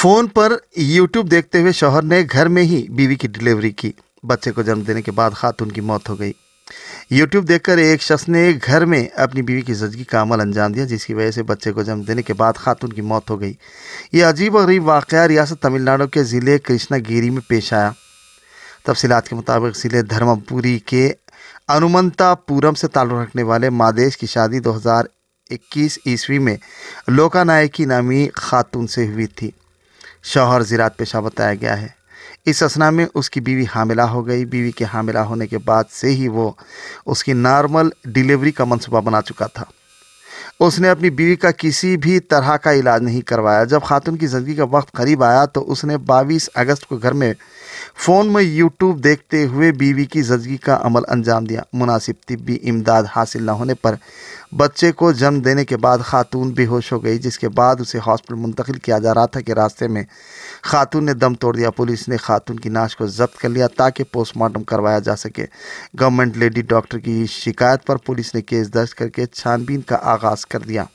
phone पर YouTube देखते हुए शौहर ने घर में ही बीवी की डिलीवरी की बच्चे को जन्म देने के बाद खातून की मौत हो गई यूट्यूब देखकर एक शख्स ने घर में अपनी बीवी की जदगी का अमल अंजाम दिया जिसकी वजह से बच्चे को जन्म देने के बाद खातून की मौत हो गई ये अजीब और गरीब वाक़ रियासत तमिलनाडु के ज़िले कृष्णागिरी में पेश आया तफसीत के मुताबिक ज़िले धर्मपुरी के अनुमंतापुरम से ताल्लुक़ रखने वाले मादेश की शादी दो इक्कीस ईस्वी में लोकानायकी नामी खातून से हुई थी शौहर ज़रात पेशा बताया गया है इस असना में उसकी बीवी हामिला हो गई बीवी के हामिला होने के बाद से ही वो उसकी नॉर्मल डिलीवरी का मनसूबा बना चुका था उसने अपनी बीवी का किसी भी तरह का इलाज नहीं करवाया जब खातून की ज़िंदगी का वक्त करीब आया तो उसने 22 अगस्त को घर में फ़ोन में यूट्यूब देखते हुए बीवी की ज़िंदगी का अमल अंजाम दिया मुनासिब तबी इमदाद हासिल न होने पर बच्चे को जन्म देने के बाद खातून बेहोश हो गई जिसके बाद उसे हॉस्पिटल मुंतकिल किया जा रहा था कि रास्ते में खातून ने दम तोड़ दिया पुलिस ने खातून की नाश को जब्त कर लिया ताकि पोस्टमार्टम करवाया जा सके गवर्नमेंट लेडी डॉक्टर की शिकायत पर पुलिस ने केस दर्ज करके छानबीन का आगाज़ कर दिया